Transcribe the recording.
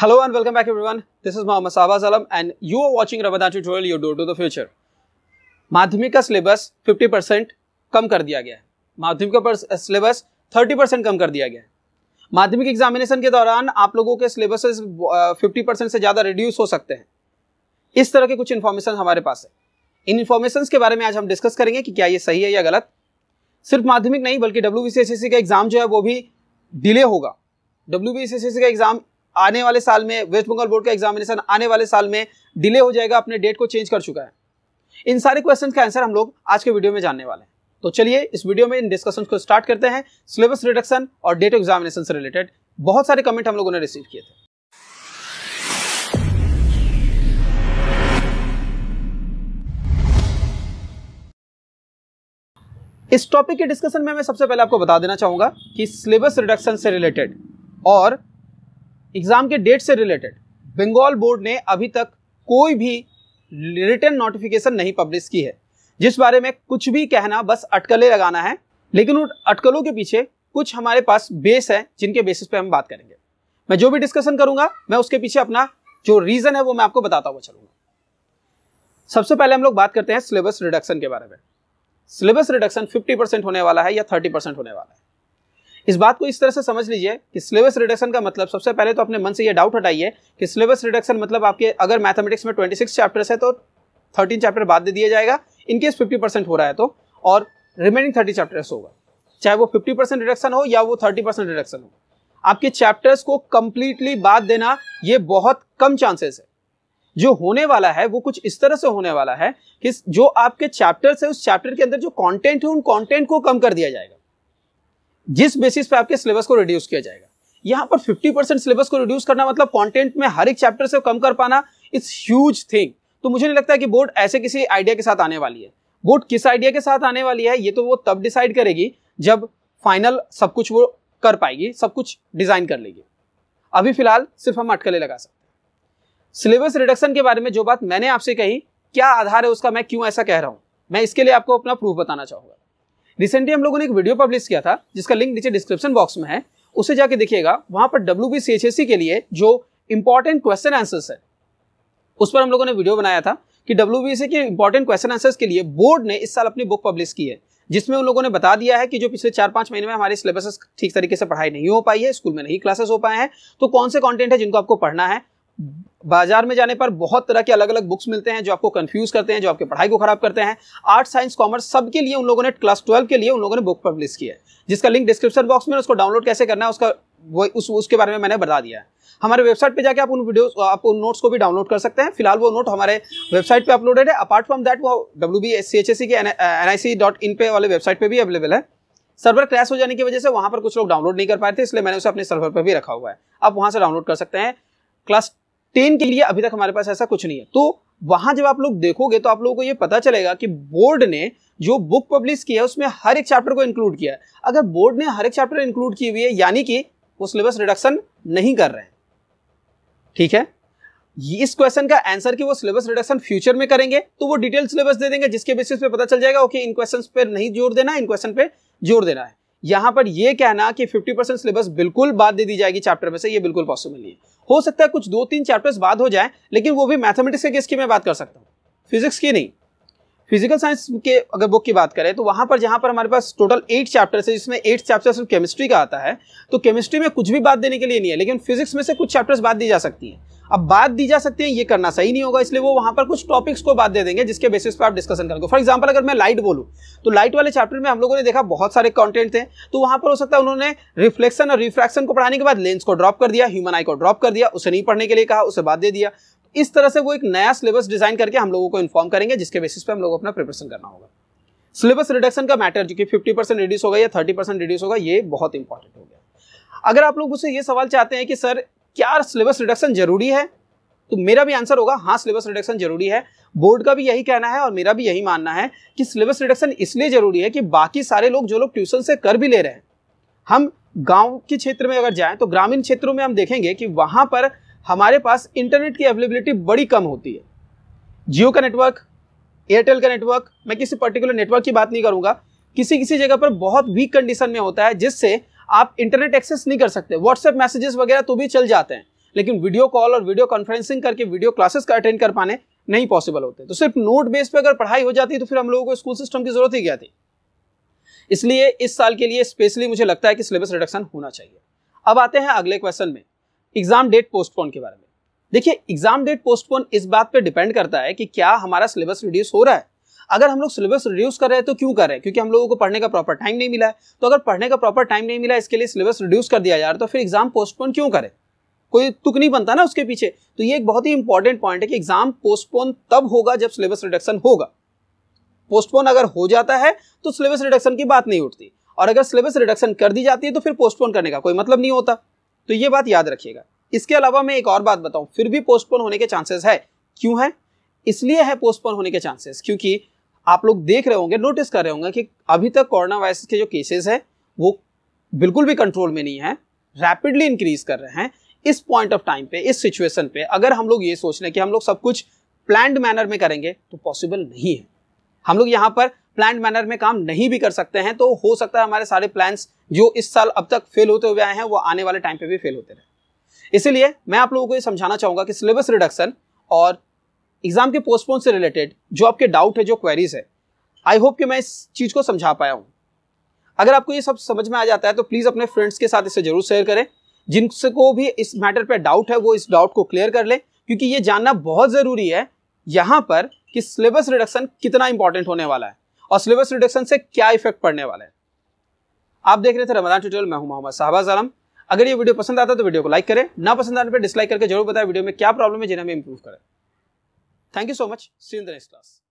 Hello and welcome back everyone. This is Mohammad Sabaz Alam and you are watching Ramadan tutorial your door to the future. माध्यमिक का syllabus 50 percent कम कर दिया गया है माध्यमिक का सिलेबस 30 परसेंट कम कर दिया गया है माध्यमिक एग्जामिनेशन के दौरान आप लोगों के सिलेबस 50 परसेंट से ज़्यादा रिड्यूस हो सकते हैं इस तरह के कुछ इन्फॉर्मेशन हमारे पास है इन इन्फॉर्मेशन के बारे में आज हम डिस्कस करेंगे कि क्या ये सही है या गलत सिर्फ माध्यमिक नहीं बल्कि डब्ल्यू का एग्ज़ाम जो है वो भी डिले होगा डब्ल्यू का एग्ज़ाम आने वाले साल में वेस्ट बंगाल बोर्ड का एग्जामिनेशन आने वाले साल में डिले हो जाएगा अपने डेट को चेंज कर चुका है इन सारे क्वेश्चन का आंसर हम लोग आज के वीडियो में जानने वाले हैं तो चलिए इस वीडियो में इन डिस्कशन को स्टार्ट करते हैं सिलेबस रिडक्शन और डेट एग्जामिनेशन से रिलेटेड बहुत सारे कमेंट हम लोगों ने रिसीव किए थे इस टॉपिक के डिस्कशन में मैं सबसे पहले आपको बता देना चाहूंगा कि सिलेबस रिडक्शन से रिलेटेड और एग्जाम के डेट से रिलेटेड बंगाल बोर्ड ने अभी तक कोई भी रिटर्न नोटिफिकेशन नहीं पब्लिश की है जिस बारे में कुछ भी कहना बस अटकलें लगाना है लेकिन उन अटकलों के पीछे कुछ हमारे पास बेस है जिनके बेसिस पे हम बात करेंगे मैं जो भी डिस्कशन करूंगा मैं उसके पीछे अपना जो रीजन है वो मैं आपको बताता हुआ चलूंगा सबसे पहले हम लोग बात करते हैं सिलेबस रिडक्शन के बारे में सिलेबस रिडक्शन 50 परसेंट होने वाला है या 30 परसेंट होने वाला है इस बात को इस तरह से समझ लीजिए कि सिलेबस रिडक्शन का मतलब सबसे पहले तो अपने मन से ये डाउट हटाइए कि सिलेबस रिडक्शन मतलब आपके अगर मैथमेटिक्स में ट्वेंटी सिक्स चैप्टर्स है तो थर्टीन चैप्टर बाद दे दिया जाएगा इनकेस फिफ्टी परसेंट हो रहा है तो और रिमेनिंग थर्टी चैप्टर्स होगा चाहे वो फिफ्टी परसेंट रिडक्शन हो या वो थर्टी परसेंट रिडक्शन हो आपके चैप्टर्स को कंप्लीटली बाद देना ये बहुत कम चांसेस है जो होने वाला है वो कुछ इस तरह से होने वाला है कि जो आपके चैप्टर्स है उस चैप्टर के अंदर जो कॉन्टेंट है उन कॉन्टेंट को कम कर दिया जाएगा जिस बेसिस पे आपके सिलेबस को रिड्यूस किया जाएगा यहां पर 50 परसेंट सिलेबस को रिड्यूस करना मतलब कंटेंट में हर एक चैप्टर से कम कर पाना इट्स ह्यूज थिंग तो मुझे नहीं लगता कि बोर्ड ऐसे किसी आइडिया के साथ आने वाली है बोर्ड किस आइडिया के साथ आने वाली है ये तो वो तब डिसाइड करेगी जब फाइनल सब कुछ वो कर पाएगी सब कुछ डिजाइन कर लेगी अभी फिलहाल सिर्फ हम अटकले लगा सकते हैं सिलेबस रिडक्शन के बारे में जो बात मैंने आपसे कही क्या आधार है उसका मैं क्यों ऐसा कह रहा हूं मैं इसके लिए आपको अपना प्रूफ बताना चाहूंगा रिसेंटली हम लोगों ने एक वीडियो पब्लिश किया था जिसका लिंक नीचे डिस्क्रिप्शन बॉक्स में है उसे जाके देखिएगा वहां पर डब्ल्यू के लिए जो इंपॉर्टेंट क्वेश्चन आंसर्स है उस पर हम लोगों ने वीडियो बनाया था कि डब्ल्यू के इंपॉर्टेंट क्वेश्चन आंसर्स के लिए बोर्ड ने इस साल अपनी बुक पब्लिश की है जिसमें उन लोगों ने बता दिया है कि जो पिछले चार पांच महीने में हमारे सिलेबस ठीक तरीके से पढ़ाई नहीं हो पाई है स्कूल में नहीं क्लासेस हो पाए हैं तो कौन से कंटेंट है जिनको आपको पढ़ना है बाजार में जाने पर बहुत तरह के अलग अलग बुक्स मिलते हैं जो आपको कंफ्यूज करते हैं जो आपके पढ़ाई को खराब करते हैं आर्ट साइंस कॉमर्स सबके लिए उन लोगों ने क्लास ट्वेल्व के लिए उन लोगों ने बुक पब्लिश किया है जिसका लिंक डिस्क्रिप्शन बॉक्स में उसको डाउनलोड कैसे करना है उसका वो उस उसके बारे में मैंने बता दिया है हमारे वेबसाइट पे जाके आप उन वीडियोस आप उन नोट्स को भी डाउनलोड कर सकते हैं फिलहाल वो नोट हमारे वेबसाइट पे अपलोडेड है अपार्ट फ्रॉम दैट वो W B S C H S C के N I C dot in पे वाले वेबसाइट पे भी अवेलेबल है सर्वर क्रैश हो जाने की वजह से वहाँ पर कुछ लोग डाउनलोड नहीं कर पाए थे इसलिए मैंने उसे अपने सर्वर पर भी रखा हुआ है आप वहाँ से डाउनलोड कर सकते हैं क्लास टेन के लिए अभी तक हमारे पास ऐसा कुछ नहीं है तो वहां जब आप लोग देखोगे तो आप लोगों को ये पता चलेगा कि बोर्ड ने जो बुक पब्लिश किया है उसमें हर एक चैप्टर को इंक्लूड किया है अगर बोर्ड ने हर एक चैप्टर इंक्लूड की हुई है यानी कि वो सिलेबस रिडक्शन नहीं कर रहे हैं ठीक है इस क्वेश्चन का आंसर कि वो सिलेबस रिडक्शन फ्यूचर में करेंगे तो वो डिटेल सिलेबस दे देंगे जिसके बेसिस पे पता चल जाएगा ओके इन क्वेश्चन पे नहीं जोर देना इन क्वेश्चन पे जोर देना है यहां पर यह कहना कि 50 परसेंट सिलेबस बिल्कुल बाद दे दी जाएगी चैप्टर में से ये बिल्कुल पॉसिबल नहीं है हो सकता है कुछ दो तीन चैप्टर्स बाद हो जाए लेकिन वो भी मैथमेटिक्स के केस की मैं बात कर सकता हूँ फिजिक्स की नहीं फिजिकल साइंस के अगर बुक की बात करें तो वहाँ पर जहाँ पर हमारे पास टोटल एट चैप्टर्स है जिसमें एट चैप्टर सिर्फ केमिस्ट्री का आता है तो केमिस्ट्री में कुछ भी बात देने के लिए नहीं है लेकिन फिजिक्स में से कुछ चैप्टर्स बात दी जा सकती हैं अब बात दी जा सकती है ये करना सही नहीं होगा इसलिए वो वहाँ पर कुछ टॉपिक्स को बात दे देंगे जिसके बेसिस पर आप डिस्कशन करेंगे फॉर एग्जाम्पल अगर मैं लाइट बोलूँ तो लाइट वाले चैप्टर में हम लोगों ने देखा बहुत सारे कॉन्टेंट थे तो वहाँ पर हो सकता है उन्होंने रिफ्लेक्शन और रिफ्रैक्शन को पढ़ाने के बाद लेंस को ड्रॉप कर दिया ह्यूमन आई को ड्रॉप कर दिया उसे नहीं पढ़ने के लिए कहा उसे बात दे दिया इस तरह से वो एक नया सिलेबस डिजाइन करके हम लोगों को इन्फॉर्म करेंगे जिसके बेसिस पे हम लोग अपना प्रिपरेशन करना होगा सिलेबस रिडक्शन का मैटर जो कि 50 परसेंट रिड्यूस होगा या 30 परसेंट रिड्यूस होगा ये बहुत इंपॉर्टेंट हो गया अगर आप लोग उससे ये सवाल चाहते हैं कि सर क्या सिलेबस रिडक्शन जरूरी है तो मेरा भी आंसर होगा हाँ सिलेबस रिडक्शन जरूरी है बोर्ड का भी यही कहना है और मेरा भी यही मानना है कि सिलेबस रिडक्शन इसलिए जरूरी है कि बाकी सारे लोग जो लोग ट्यूशन से कर भी ले रहे हैं हम गांव के क्षेत्र में अगर जाएं तो ग्रामीण क्षेत्रों में हम देखेंगे कि वहां पर हमारे पास इंटरनेट की अवेलेबिलिटी बड़ी कम होती है जियो का नेटवर्क एयरटेल का नेटवर्क मैं किसी पर्टिकुलर नेटवर्क की बात नहीं करूंगा किसी किसी जगह पर बहुत वीक कंडीशन में होता है जिससे आप इंटरनेट एक्सेस नहीं कर सकते व्हाट्सएप मैसेजेस वगैरह तो भी चल जाते हैं लेकिन वीडियो कॉल और वीडियो कॉन्फ्रेंसिंग करके वीडियो क्लासेस का अटेंड कर पाने नहीं पॉसिबल होते तो सिर्फ नोट बेस पे अगर पढ़ाई हो जाती तो फिर हम लोगों को स्कूल सिस्टम की जरूरत ही क्या थी इसलिए इस साल के लिए स्पेशली मुझे लगता है कि सिलेबस रिडक्शन होना चाहिए अब आते हैं अगले क्वेश्चन में एग्जाम डेट पोस्टपोन के बारे में देखिए एग्जाम डेट पोस्टपोन इस बात पे डिपेंड करता है कि क्या हमारा सिलेबस रिड्यूस हो रहा है अगर हम लोग सिलेबस रिड्यूस कर रहे हैं तो क्यों कर रहे हैं क्योंकि हम लोगों को पढ़ने का प्रॉपर टाइम नहीं मिला है तो अगर पढ़ने का प्रॉपर टाइम नहीं मिला इसके लिए सिलेबस रिड्यूस कर दिया जा रहा है तो फिर एग्जाम पोस्टपोन क्यों करें कोई तुक नहीं बनता ना उसके पीछे तो ये एक बहुत ही इंपॉर्टेंट पॉइंट है कि एग्जाम पोस्टपोन तब होगा जब सिलेबस रिडक्शन होगा पोस्टपोन अगर हो जाता है तो सिलेबस रिडक्शन की बात नहीं उठती और अगर सिलेबस रिडक्शन कर दी जाती है तो फिर पोस्टपोन करने का कोई मतलब नहीं होता तो ये बात याद रखिएगा इसके अलावा मैं एक और बात बताऊं फिर भी पोस्टपोन होने के चांसेस है क्यों है इसलिए है पोस्टपोन होने के चांसेस क्योंकि आप लोग देख रहे होंगे नोटिस कर रहे होंगे कि अभी तक कोरोना वायरस के जो केसेस है वो बिल्कुल भी कंट्रोल में नहीं है रैपिडली इंक्रीज कर रहे हैं इस पॉइंट ऑफ टाइम पे इस सिचुएशन पे अगर हम लोग ये सोच लें कि हम लोग सब कुछ प्लान मैनर में करेंगे तो पॉसिबल नहीं है हम लोग यहाँ पर प्लान मैनर में काम नहीं भी कर सकते हैं तो हो सकता है हमारे सारे प्लान्स जो इस साल अब तक फेल होते हुए आए हैं वो आने वाले टाइम पे भी फेल होते रहे इसीलिए मैं आप लोगों को ये समझाना चाहूँगा कि सिलेबस रिडक्शन और एग्जाम के पोस्टपोन से रिलेटेड जो आपके डाउट है जो क्वेरीज है आई होप कि मैं इस चीज़ को समझा पाया हूँ अगर आपको ये सब समझ में आ जाता है तो प्लीज़ अपने फ्रेंड्स के साथ इसे जरूर शेयर करें जिनसे को भी इस मैटर पर डाउट है वो इस डाउट को क्लियर कर लें क्योंकि ये जानना बहुत ज़रूरी है यहाँ पर कि सिलेबस रिडक्शन कितना इंपॉर्टेंट होने वाला है और सिलेबस रिडक्शन से क्या इफेक्ट पड़ने वाला है आप देख रहे थे रमदान ट्यूटोरियल मैं हूं मोहम्मद साहबाज आलम अगर ये वीडियो पसंद आता है तो वीडियो को लाइक करें ना पसंद आने पर डिसलाइक करके जरूर बताएं वीडियो में क्या प्रॉब्लम है जिन्हें हमें इंप्रूव करें thank you so much see in the next class